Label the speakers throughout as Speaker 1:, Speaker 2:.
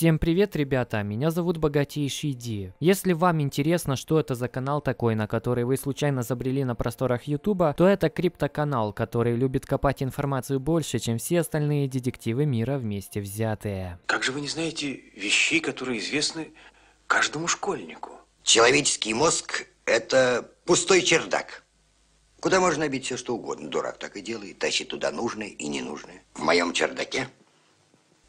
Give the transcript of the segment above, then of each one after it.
Speaker 1: Всем привет, ребята! Меня зовут Богатейший Ди. Если вам интересно, что это за канал такой, на который вы случайно забрели на просторах Ютуба, то это криптоканал, который любит копать информацию больше, чем все остальные детективы мира вместе взятые. Как же вы не знаете вещей, которые известны каждому школьнику? Человеческий мозг – это пустой чердак. Куда можно бить все, что угодно. Дурак так и делает, тащит туда нужное и ненужное. В моем чердаке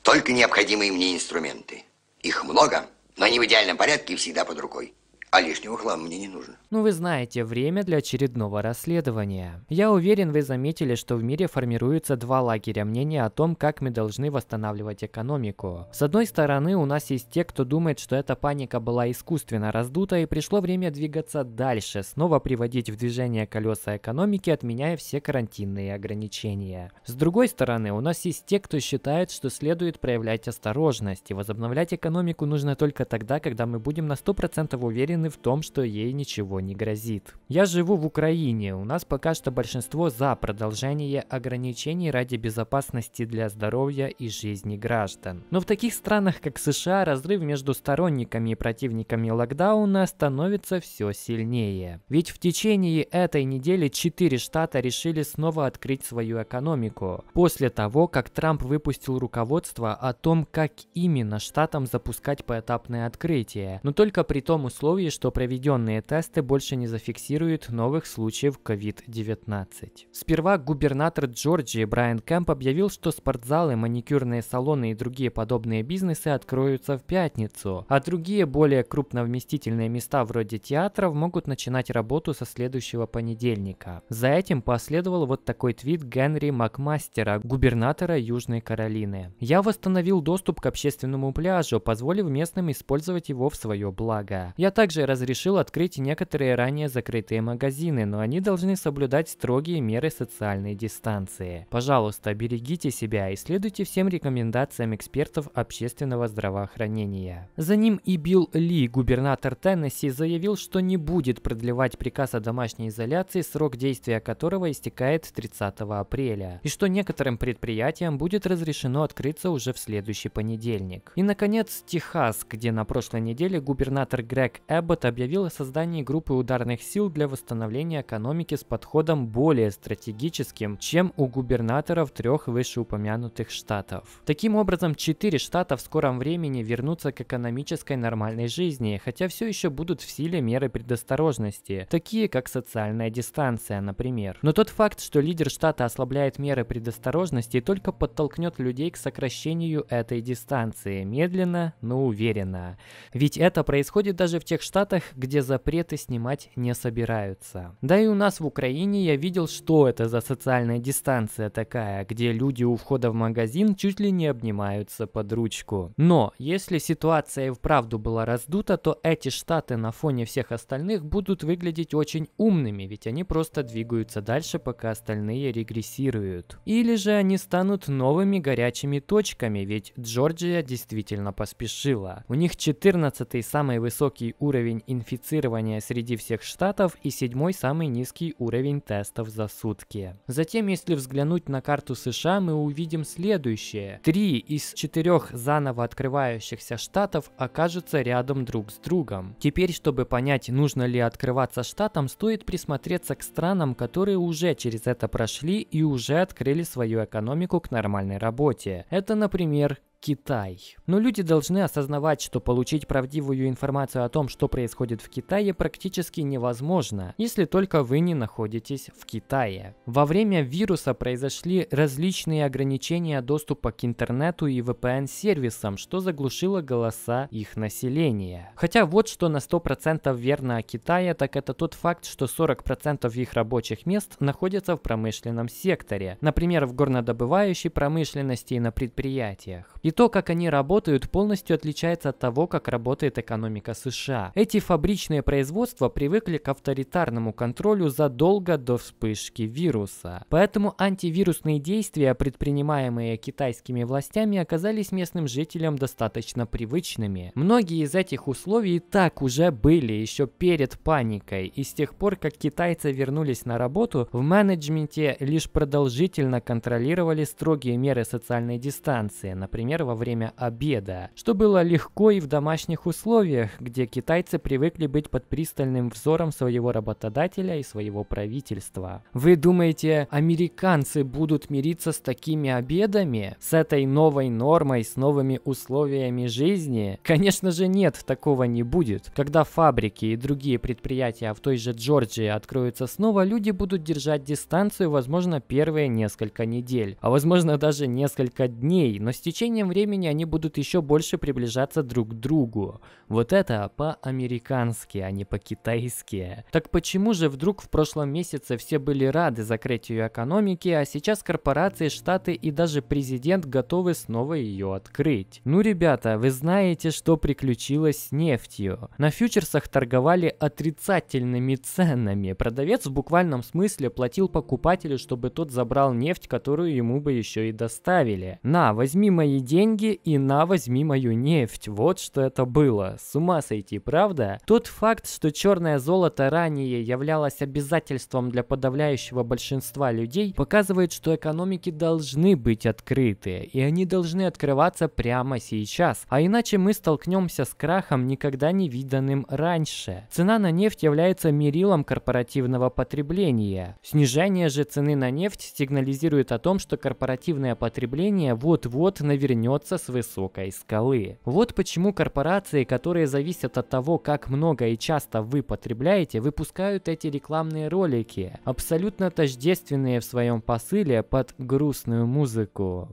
Speaker 1: только необходимые мне инструменты. Их много, но они в идеальном порядке и всегда под рукой. А лишнего хлама мне не нужно. Ну вы знаете, время для очередного расследования. Я уверен, вы заметили, что в мире формируются два лагеря мнений о том, как мы должны восстанавливать экономику. С одной стороны, у нас есть те, кто думает, что эта паника была искусственно раздута и пришло время двигаться дальше, снова приводить в движение колеса экономики, отменяя все карантинные ограничения. С другой стороны, у нас есть те, кто считает, что следует проявлять осторожность и возобновлять экономику нужно только тогда, когда мы будем на 100% уверены уверены в том, что ей ничего не грозит. Я живу в Украине, у нас пока что большинство за продолжение ограничений ради безопасности для здоровья и жизни граждан. Но в таких странах, как США, разрыв между сторонниками и противниками локдауна становится все сильнее. Ведь в течение этой недели четыре штата решили снова открыть свою экономику, после того, как Трамп выпустил руководство о том, как именно штатам запускать поэтапное открытие, но только при том условии, что проведенные тесты больше не зафиксируют новых случаев COVID-19. Сперва губернатор Джорджии Брайан Кэмп объявил, что спортзалы, маникюрные салоны и другие подобные бизнесы откроются в пятницу, а другие более крупновместительные места вроде театров могут начинать работу со следующего понедельника. За этим последовал вот такой твит Генри Макмастера, губернатора Южной Каролины. «Я восстановил доступ к общественному пляжу, позволив местным использовать его в свое благо. Я также также разрешил открыть некоторые ранее закрытые магазины, но они должны соблюдать строгие меры социальной дистанции. Пожалуйста, берегите себя и следуйте всем рекомендациям экспертов общественного здравоохранения. За ним и Билл Ли, губернатор Теннесси, заявил, что не будет продлевать приказ о домашней изоляции, срок действия которого истекает 30 апреля, и что некоторым предприятиям будет разрешено открыться уже в следующий понедельник. И, наконец, Техас, где на прошлой неделе губернатор Грег Эбб Abbott объявил о создании группы ударных сил для восстановления экономики с подходом более стратегическим, чем у губернаторов трех вышеупомянутых штатов. Таким образом, четыре штата в скором времени вернутся к экономической нормальной жизни, хотя все еще будут в силе меры предосторожности, такие как социальная дистанция, например. Но тот факт, что лидер штата ослабляет меры предосторожности, только подтолкнет людей к сокращению этой дистанции, медленно, но уверенно. Ведь это происходит даже в тех штатах, Штатах, где запреты снимать не собираются. Да и у нас в Украине я видел, что это за социальная дистанция такая, где люди у входа в магазин чуть ли не обнимаются под ручку. Но если ситуация и вправду была раздута, то эти штаты на фоне всех остальных будут выглядеть очень умными, ведь они просто двигаются дальше, пока остальные регрессируют. Или же они станут новыми горячими точками, ведь Джорджия действительно поспешила. У них 14 самый высокий уровень уровень инфицирования среди всех штатов и седьмой самый низкий уровень тестов за сутки. Затем, если взглянуть на карту США, мы увидим следующее. Три из четырех заново открывающихся штатов окажутся рядом друг с другом. Теперь, чтобы понять, нужно ли открываться штатам, стоит присмотреться к странам, которые уже через это прошли и уже открыли свою экономику к нормальной работе. Это, например, Китай. Но люди должны осознавать, что получить правдивую информацию о том, что происходит в Китае, практически невозможно, если только вы не находитесь в Китае. Во время вируса произошли различные ограничения доступа к интернету и VPN-сервисам, что заглушило голоса их населения. Хотя вот что на 100% верно о Китае, так это тот факт, что 40% их рабочих мест находятся в промышленном секторе, например, в горнодобывающей промышленности и на предприятиях. И то, как они работают, полностью отличается от того, как работает экономика США. Эти фабричные производства привыкли к авторитарному контролю задолго до вспышки вируса. Поэтому антивирусные действия, предпринимаемые китайскими властями, оказались местным жителям достаточно привычными. Многие из этих условий так уже были еще перед паникой, и с тех пор, как китайцы вернулись на работу, в менеджменте лишь продолжительно контролировали строгие меры социальной дистанции, например, например, во время обеда, что было легко и в домашних условиях, где китайцы привыкли быть под пристальным взором своего работодателя и своего правительства. Вы думаете, американцы будут мириться с такими обедами? С этой новой нормой, с новыми условиями жизни? Конечно же нет, такого не будет. Когда фабрики и другие предприятия в той же Джорджии откроются снова, люди будут держать дистанцию, возможно, первые несколько недель, а возможно даже несколько дней, но с течением течением времени они будут еще больше приближаться друг к другу. Вот это по-американски, а не по-китайски. Так почему же вдруг в прошлом месяце все были рады закрытию экономики, а сейчас корпорации, штаты и даже президент готовы снова ее открыть? Ну, ребята, вы знаете, что приключилось с нефтью. На фьючерсах торговали отрицательными ценами. Продавец в буквальном смысле платил покупателю, чтобы тот забрал нефть, которую ему бы еще и доставили. На, возьми мои деньги деньги и на, возьми мою нефть. Вот что это было. С ума сойти, правда? Тот факт, что черное золото ранее являлось обязательством для подавляющего большинства людей, показывает, что экономики должны быть открыты, и они должны открываться прямо сейчас, а иначе мы столкнемся с крахом, никогда не виданным раньше. Цена на нефть является мерилом корпоративного потребления. Снижение же цены на нефть сигнализирует о том, что корпоративное потребление вот-вот наверняка вернется с высокой скалы. Вот почему корпорации, которые зависят от того, как много и часто вы потребляете, выпускают эти рекламные ролики, абсолютно тождественные в своем посыле под грустную музыку.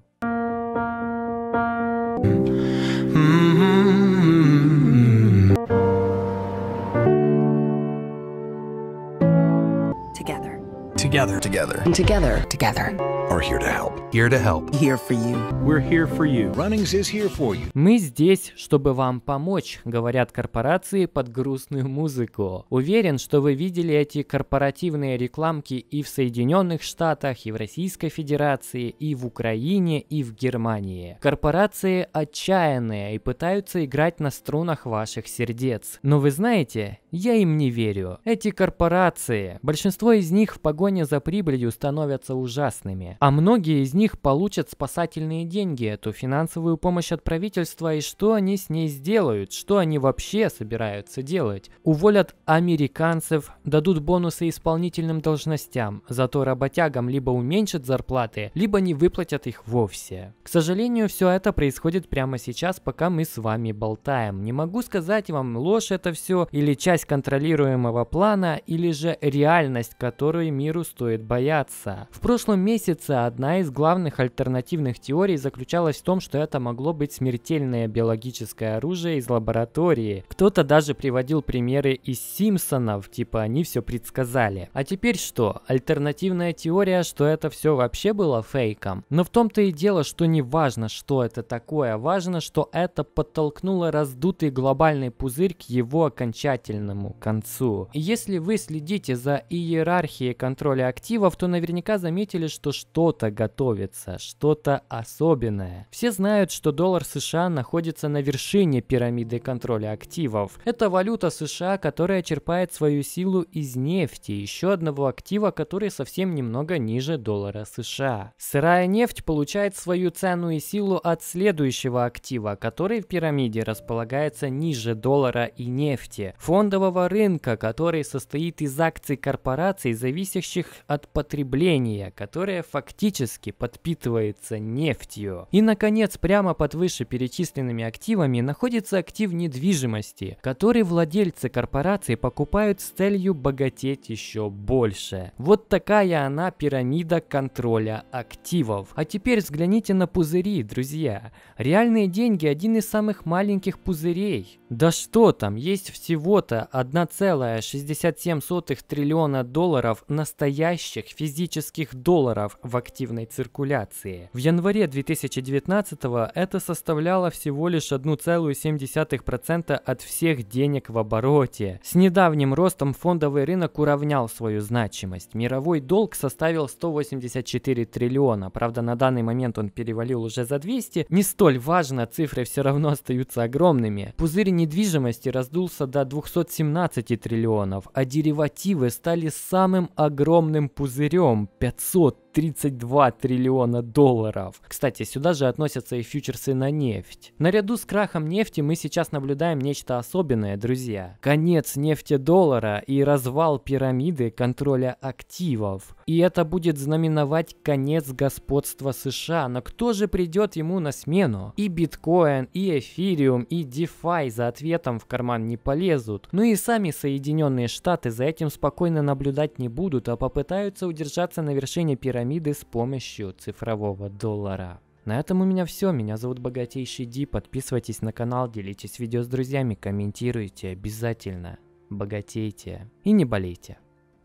Speaker 1: Together. Together. Together. Together. Together are here to help. Here to help. Here for you. We're here for you. Runnings is here for you. Мы здесь, чтобы вам помочь, говорят корпорации под грустную музыку. Уверен, что вы видели эти корпоративные рекламки и в Соединенных Штатах, и в Российской Федерации, и в Украине, и в Германии. Корпорации отчаянные и пытаются играть на струнах ваших сердец. Но вы знаете, я им не верю. Эти корпорации, большинство из них в погоне за прибылью становятся ужасными а многие из них получат спасательные деньги, эту финансовую помощь от правительства, и что они с ней сделают, что они вообще собираются делать. Уволят американцев, дадут бонусы исполнительным должностям, зато работягам либо уменьшат зарплаты, либо не выплатят их вовсе. К сожалению, все это происходит прямо сейчас, пока мы с вами болтаем. Не могу сказать вам, ложь это все, или часть контролируемого плана, или же реальность, которой миру стоит бояться. В прошлом месяце Разумеется, одна из главных альтернативных теорий заключалась в том, что это могло быть смертельное биологическое оружие из лаборатории. Кто-то даже приводил примеры из Симпсонов, типа они все предсказали. А теперь что? Альтернативная теория, что это все вообще было фейком? Но в том-то и дело, что не важно, что это такое, важно, что это подтолкнуло раздутый глобальный пузырь к его окончательному концу. И если вы следите за иерархией контроля активов, то наверняка заметили, что что что-то готовится, что-то особенное. Все знают, что доллар США находится на вершине пирамиды контроля активов. Это валюта США, которая черпает свою силу из нефти, еще одного актива, который совсем немного ниже доллара США. Сырая нефть получает свою цену и силу от следующего актива, который в пирамиде располагается ниже доллара и нефти. Фондового рынка, который состоит из акций корпораций, зависящих от потребления, которые фактически фактически подпитывается нефтью. И, наконец, прямо под вышеперечисленными активами находится актив недвижимости, который владельцы корпорации покупают с целью богатеть еще больше. Вот такая она пирамида контроля активов. А теперь взгляните на пузыри, друзья. Реальные деньги – один из самых маленьких пузырей. Да что там, есть всего-то 1,67 триллиона долларов настоящих физических долларов в активной циркуляции. В январе 2019 это составляло всего лишь 1,7% от всех денег в обороте. С недавним ростом фондовый рынок уравнял свою значимость. Мировой долг составил 184 триллиона, правда на данный момент он перевалил уже за 200. Не столь важно, цифры все равно остаются огромными. Пузырь недвижимости раздулся до 217 триллионов, а деривативы стали самым огромным пузырем – 500 32 триллиона долларов. Кстати, сюда же относятся и фьючерсы на нефть. Наряду с крахом нефти мы сейчас наблюдаем нечто особенное, друзья. Конец нефти доллара и развал пирамиды контроля активов и это будет знаменовать конец господства США. Но кто же придет ему на смену? И биткоин, и эфириум, и DeFi за ответом в карман не полезут. Ну и сами Соединенные Штаты за этим спокойно наблюдать не будут, а попытаются удержаться на вершине пирамиды с помощью цифрового доллара. На этом у меня все. Меня зовут Богатейший Ди. Подписывайтесь на канал, делитесь видео с друзьями, комментируйте обязательно. Богатейте и не болейте.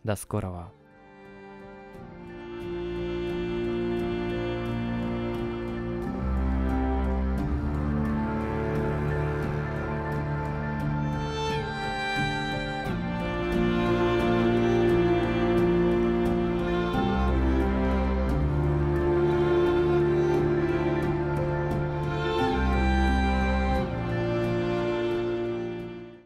Speaker 1: До скорого.